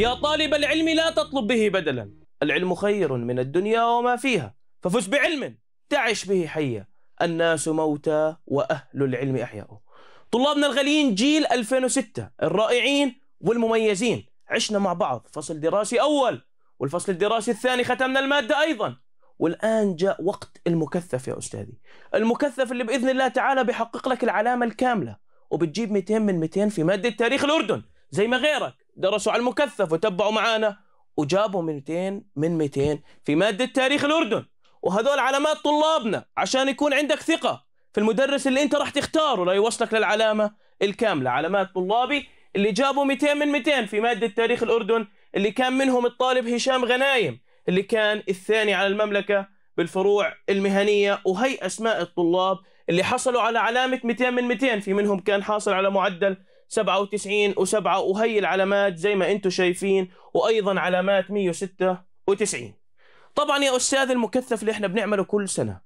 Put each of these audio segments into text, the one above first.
يا طالب العلم لا تطلب به بدلا العلم خير من الدنيا وما فيها ففز بعلم تعش به حيا الناس موتى وأهل العلم أحياء طلابنا الغاليين جيل 2006 الرائعين والمميزين عشنا مع بعض فصل دراسي أول والفصل الدراسي الثاني ختمنا المادة أيضا والآن جاء وقت المكثف يا أستاذي المكثف اللي بإذن الله تعالى بيحقق لك العلامة الكاملة وبتجيب 200 من 200 في مادة تاريخ الأردن زي ما غيرك درسوا على المكثف وتبعوا معانا وجابوا 200 من 200 في ماده تاريخ الاردن وهذول علامات طلابنا عشان يكون عندك ثقه في المدرس اللي انت راح تختاره ليوصلك للعلامه الكامله علامات طلابي اللي جابوا 200 من 200 في ماده تاريخ الاردن اللي كان منهم الطالب هشام غنايم اللي كان الثاني على المملكه بالفروع المهنيه وهي اسماء الطلاب اللي حصلوا على علامه 200 من 200 في منهم كان حاصل على معدل 97 و7 وهي العلامات زي ما انتم شايفين وايضا علامات 196 طبعا يا استاذ المكثف اللي احنا بنعمله كل سنه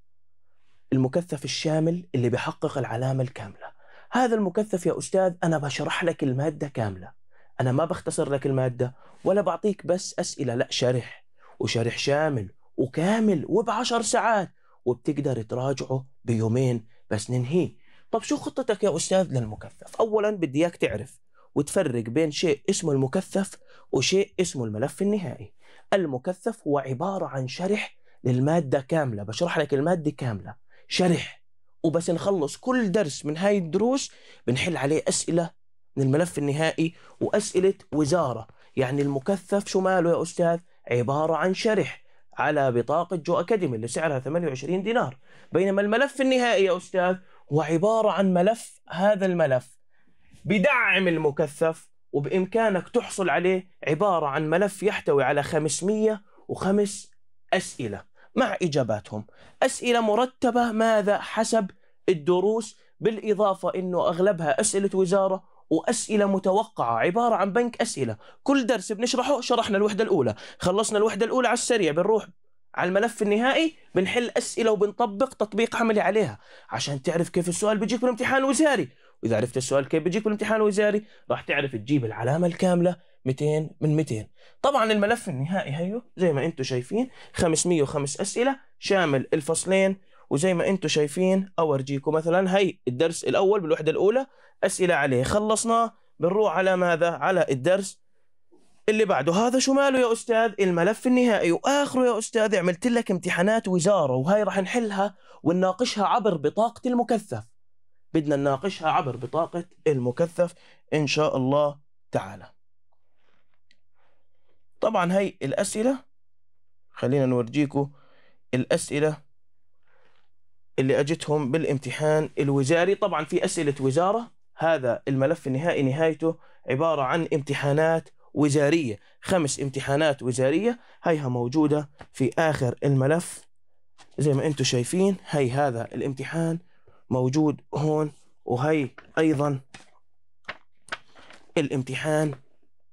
المكثف الشامل اللي بيحقق العلامه الكامله هذا المكثف يا استاذ انا بشرح لك الماده كامله انا ما بختصر لك الماده ولا بعطيك بس اسئله لا شرح وشرح شامل وكامل وبعشر ساعات وبتقدر تراجعه بيومين بس ننهيه طب شو خطتك يا أستاذ للمكثف؟ أولا بدي إياك تعرف وتفرق بين شيء اسمه المكثف وشيء اسمه الملف النهائي المكثف هو عبارة عن شرح للمادة كاملة بشرح لك المادة كاملة شرح وبس نخلص كل درس من هاي الدروس بنحل عليه أسئلة من الملف النهائي وأسئلة وزارة يعني المكثف شو ماله يا أستاذ عبارة عن شرح على بطاقة جو أكاديمي اللي سعرها 28 دينار بينما الملف النهائي يا أستاذ هو عبارة عن ملف هذا الملف بدعم المكثف وبإمكانك تحصل عليه عبارة عن ملف يحتوي على 505 أسئلة مع إجاباتهم أسئلة مرتبة ماذا حسب الدروس بالإضافة أنه أغلبها أسئلة وزارة وأسئلة متوقعة عبارة عن بنك أسئلة كل درس بنشرحه شرحنا الوحدة الأولى خلصنا الوحدة الأولى على السريع بنروح على الملف النهائي بنحل اسئله وبنطبق تطبيق عملي عليها عشان تعرف كيف السؤال بيجيك بالامتحان الوزاري واذا عرفت السؤال كيف بيجيك بالامتحان الوزاري راح تعرف تجيب العلامه الكامله 200 من 200 طبعا الملف النهائي هيو زي ما انتم شايفين 505 اسئله شامل الفصلين وزي ما انتم شايفين اورجيكم مثلا هي الدرس الاول بالوحده الاولى اسئله عليه خلصناه بنروح على ماذا على الدرس اللي بعده هذا شو ماله يا استاذ الملف النهائي واخره يا استاذ عملت لك امتحانات وزاره وهي رح نحلها ونناقشها عبر بطاقه المكثف بدنا نناقشها عبر بطاقه المكثف ان شاء الله تعالى طبعا هي الاسئله خلينا نورجيكم الاسئله اللي اجتهم بالامتحان الوزاري طبعا في اسئله وزاره هذا الملف النهائي نهايته عباره عن امتحانات وزارية خمس امتحانات وزارية هيها موجودة في آخر الملف زي ما انتم شايفين هي هذا الامتحان موجود هون وهي أيضا الامتحان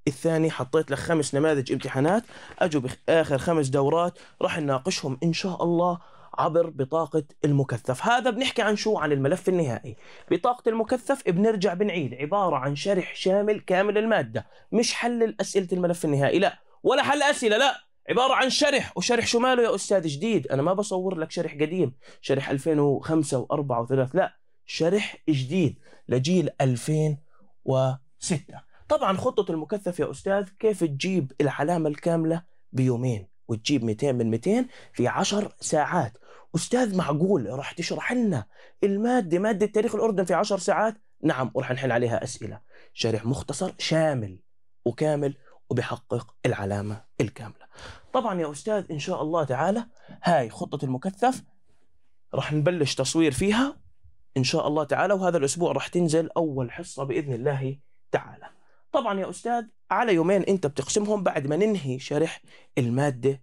الثاني حطيت لك خمس نماذج امتحانات اجوا باخر خمس دورات راح نناقشهم ان شاء الله عبر بطاقة المكثف هذا بنحكي عن شو عن الملف النهائي بطاقة المكثف بنرجع بنعيد عبارة عن شرح شامل كامل المادة مش حل أسئلة الملف النهائي لا ولا حل أسئلة لا عبارة عن شرح وشرح شو ماله يا أستاذ جديد أنا ما بصور لك شرح قديم شرح 2005 و4 و3 لا شرح جديد لجيل 2006 طبعا خطة المكثف يا أستاذ كيف تجيب العلامة الكاملة بيومين وتجيب 200 من 200 في 10 ساعات استاذ معقول راح تشرح لنا الماده ماده تاريخ الاردن في 10 ساعات نعم وراح نحل عليها اسئله شرح مختصر شامل وكامل وبحقق العلامه الكامله طبعا يا استاذ ان شاء الله تعالى هاي خطه المكثف راح نبلش تصوير فيها ان شاء الله تعالى وهذا الاسبوع راح تنزل اول حصه باذن الله تعالى طبعا يا استاذ على يومين انت بتقسمهم بعد ما ننهي شرح الماده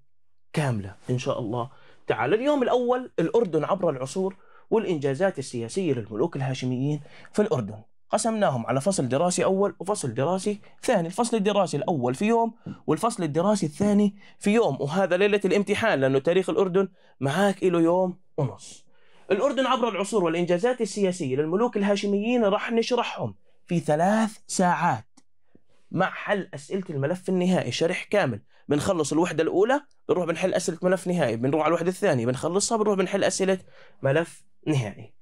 كامله ان شاء الله تعالى اليوم الأول الأردن عبر العصور والإنجازات السياسية للملوك الهاشميين في الأردن قسمناهم على فصل دراسي أول وفصل دراسي ثاني الفصل الدراسي الأول في يوم والفصل الدراسي الثاني في يوم وهذا ليلة الامتحان لأنه تاريخ الأردن معاك إله يوم ونص الأردن عبر العصور والإنجازات السياسية للملوك الهاشميين راح نشرحهم في ثلاث ساعات مع حل اسئله الملف النهائي شرح كامل بنخلص الوحده الاولى بنروح بنحل اسئله ملف نهائي بنروح على الوحده الثانيه بنخلصها بنروح بنحل اسئله ملف نهائي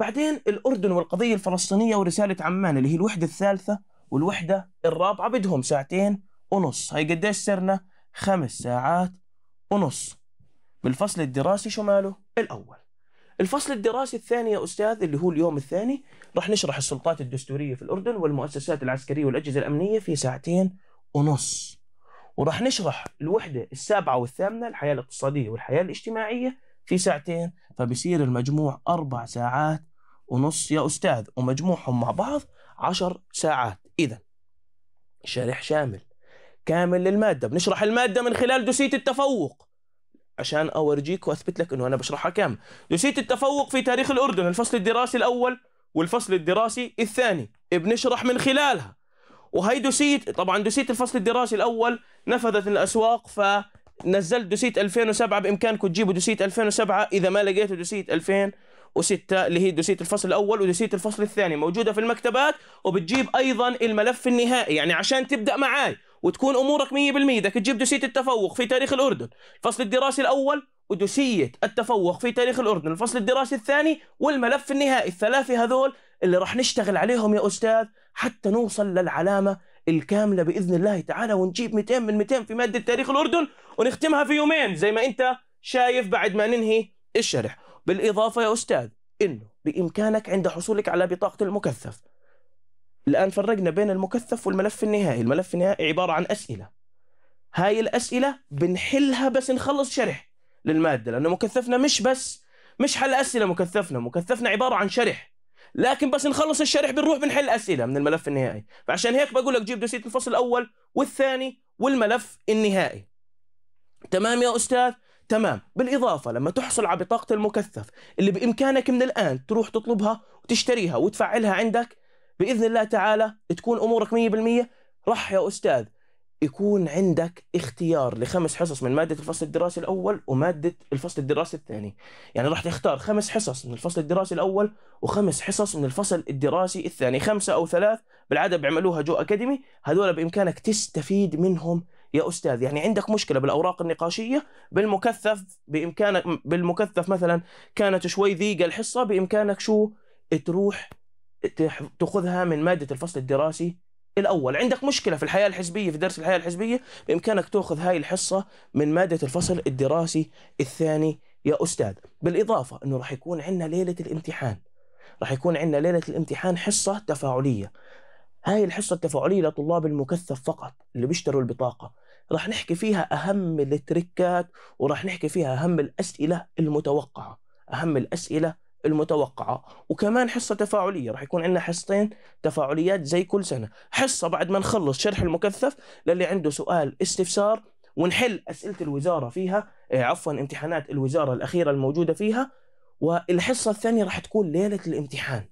بعدين الاردن والقضيه الفلسطينيه ورساله عمان اللي هي الوحده الثالثه والوحده الرابعه بدهم ساعتين ونص هاي قديش سرنا خمس ساعات ونص بالفصل الدراسي شو ماله الاول الفصل الدراسي الثاني يا استاذ اللي هو اليوم الثاني راح نشرح السلطات الدستوريه في الاردن والمؤسسات العسكريه والاجهزه الامنيه في ساعتين ونص وراح نشرح الوحده السابعه والثامنه الحياه الاقتصاديه والحياه الاجتماعيه في ساعتين فبصير المجموع اربع ساعات ونص يا استاذ ومجموعهم مع بعض عشر ساعات اذا شرح شامل كامل للماده بنشرح الماده من خلال دوسيه التفوق عشان اورجيك واثبت لك انه انا بشرحها كام نسيت التفوق في تاريخ الاردن الفصل الدراسي الاول والفصل الدراسي الثاني بنشرح من خلالها وهي دوسيت طبعا دوسيت الفصل الدراسي الاول نفذت الاسواق فنزلت دوسيت 2007 بإمكانكم تجيبوا دوسيت 2007 إذا ما لقيتوا دوسيت 2006 اللي هي دوسيت الفصل الأول ودوسيت الفصل الثاني موجودة في المكتبات وبتجيب أيضا الملف النهائي يعني عشان تبدأ معاي وتكون امورك 100% بدك تجيب دوسيه التفوق في تاريخ الاردن الفصل الدراسي الاول ودوسيه التفوق في تاريخ الاردن الفصل الدراسي الثاني والملف النهائي الثلاثه هذول اللي راح نشتغل عليهم يا استاذ حتى نوصل للعلامه الكامله باذن الله تعالى ونجيب 200 من 200 في ماده تاريخ الاردن ونختمها في يومين زي ما انت شايف بعد ما ننهي الشرح بالاضافه يا استاذ انه بامكانك عند حصولك على بطاقه المكثف الآن فرقنا بين المكثف والملف النهائي الملف النهائي عبارة عن أسئلة هاي الأسئلة بنحلها بس نخلص شرح للمادة لأنه مكثفنا مش بس مش حل أسئلة مكثفنا مكثفنا عبارة عن شرح لكن بس نخلص الشرح بنروح بنحل أسئلة من الملف النهائي فعشان هيك بقول لك جيب دوسية الفصل الأول والثاني والملف النهائي تمام يا أستاذ تمام بالإضافة لما تحصل على بطاقة المكثف اللي بإمكانك من الآن تروح تطلبها وتشتريها وتفعلها عندك باذن الله تعالى تكون امورك 100% رح يا استاذ يكون عندك اختيار لخمس حصص من ماده الفصل الدراسي الاول وماده الفصل الدراسي الثاني، يعني راح تختار خمس حصص من الفصل الدراسي الاول وخمس حصص من الفصل الدراسي الثاني، خمسه او ثلاث بالعاده بيعملوها جو اكاديمي، هذول بامكانك تستفيد منهم يا استاذ، يعني عندك مشكله بالاوراق النقاشيه بالمكثف بامكانك بالمكثف مثلا كانت شوي ذيقه الحصه بامكانك شو تروح تاخذها من ماده الفصل الدراسي الاول عندك مشكله في الحياه الحزبيه في درس الحياه الحزبيه بامكانك تاخذ هاي الحصه من ماده الفصل الدراسي الثاني يا استاذ بالاضافه انه راح يكون عندنا ليله الامتحان راح يكون عندنا ليله الامتحان حصه تفاعليه هاي الحصه التفاعليه لطلاب المكثف فقط اللي بيشتروا البطاقه راح نحكي فيها اهم التركات وراح نحكي فيها اهم الاسئله المتوقعه اهم الاسئله المتوقعة وكمان حصة تفاعلية راح يكون عندنا حصتين تفاعليات زي كل سنة حصة بعد ما نخلص شرح المكثف للي عنده سؤال استفسار ونحل أسئلة الوزارة فيها إيه، عفوا امتحانات الوزارة الأخيرة الموجودة فيها والحصة الثانية راح تكون ليلة الامتحان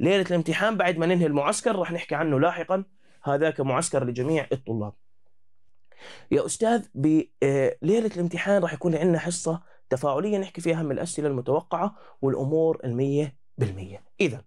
ليلة الامتحان بعد ما ننهي المعسكر راح نحكي عنه لاحقا هذاك معسكر لجميع الطلاب يا أستاذ بليلة إيه، الامتحان راح يكون عندنا حصة تفاعلية نحكي فيها من الأسئلة المتوقعة والأمور المية بالمية إذا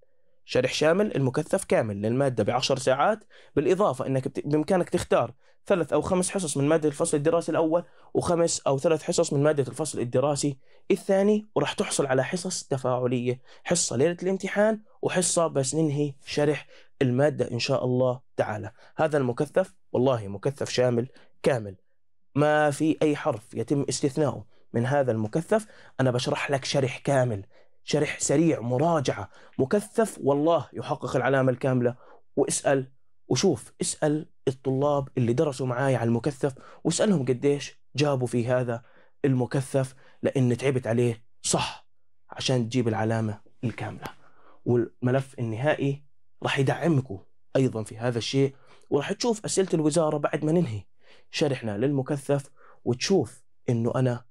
شرح شامل المكثف كامل للمادة بعشر ساعات بالإضافة أنك بإمكانك تختار ثلاث أو خمس حصص من مادة الفصل الدراسي الأول وخمس أو ثلاث حصص من مادة الفصل الدراسي الثاني وراح تحصل على حصص تفاعلية حصة ليلة الامتحان وحصة بس ننهي شرح المادة إن شاء الله تعالى هذا المكثف والله مكثف شامل كامل ما في أي حرف يتم استثناؤه من هذا المكثف أنا بشرح لك شرح كامل شرح سريع مراجعة مكثف والله يحقق العلامة الكاملة واسأل وشوف اسأل الطلاب اللي درسوا معاي على المكثف واسألهم قديش جابوا في هذا المكثف لأن تعبت عليه صح عشان تجيب العلامة الكاملة والملف النهائي راح يدعمكم أيضا في هذا الشيء وراح تشوف أسئلة الوزارة بعد ما ننهي شرحنا للمكثف وتشوف انه انا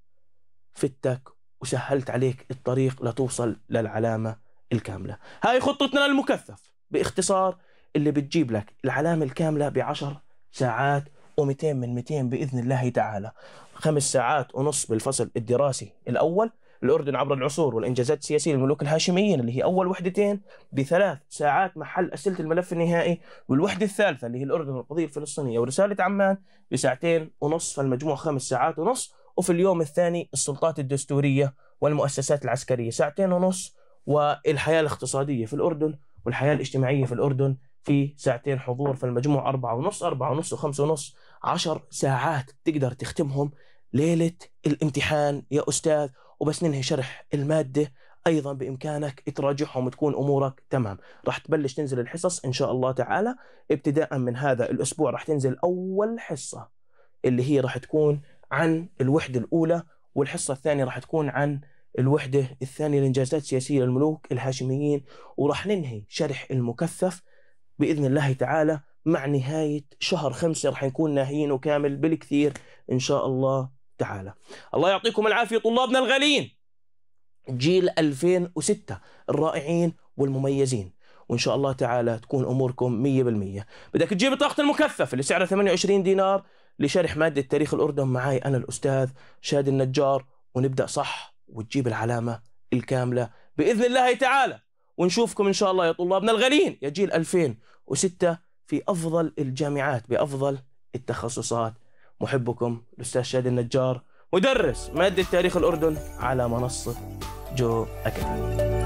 فتك وسهلت عليك الطريق لتوصل للعلامة الكاملة هاي خطتنا للمكثف باختصار اللي بتجيب لك العلامة الكاملة بعشر ساعات و200 من 200 بإذن الله تعالى خمس ساعات ونص بالفصل الدراسي الأول الأردن عبر العصور والإنجازات السياسية للملوك الهاشميين اللي هي أول وحدتين بثلاث ساعات محل أسئلة الملف النهائي والوحدة الثالثة اللي هي الأردن والقضية الفلسطينية ورسالة عمان بساعتين ونص فالمجموع خمس ساعات ونص وفي اليوم الثاني السلطات الدستورية والمؤسسات العسكرية ساعتين ونص والحياة الاقتصادية في الأردن والحياة الاجتماعية في الأردن في ساعتين حضور فالمجموع أربعة ونص أربعة ونص وخمسة ونص عشر ساعات تقدر تختمهم ليلة الامتحان يا أستاذ وبس ننهي شرح المادة ايضا بامكانك تراجعهم وتكون امورك تمام راح تبلش تنزل الحصص ان شاء الله تعالى ابتداء من هذا الاسبوع راح تنزل اول حصه اللي هي راح تكون عن الوحدة الأولى والحصة الثانية راح تكون عن الوحدة الثانية الإنجازات السياسية للملوك الهاشميين وراح ننهي شرح المكثف بإذن الله تعالى مع نهاية شهر خمسة راح نكون ناهيينه كامل بالكثير إن شاء الله تعالى الله يعطيكم العافية طلابنا الغاليين جيل 2006 الرائعين والمميزين وان شاء الله تعالى تكون اموركم 100% بدك تجيب طاقه المكثف اللي سعرها 28 دينار لشرح مادة تاريخ الأردن معاي أنا الأستاذ شاد النجار ونبدأ صح وتجيب العلامة الكاملة بإذن الله تعالى ونشوفكم إن شاء الله يا طلابنا الغاليين يا جيل 2006 في أفضل الجامعات بأفضل التخصصات محبكم الأستاذ شاد النجار مدرس مادة تاريخ الأردن على منصة جو أكاديمي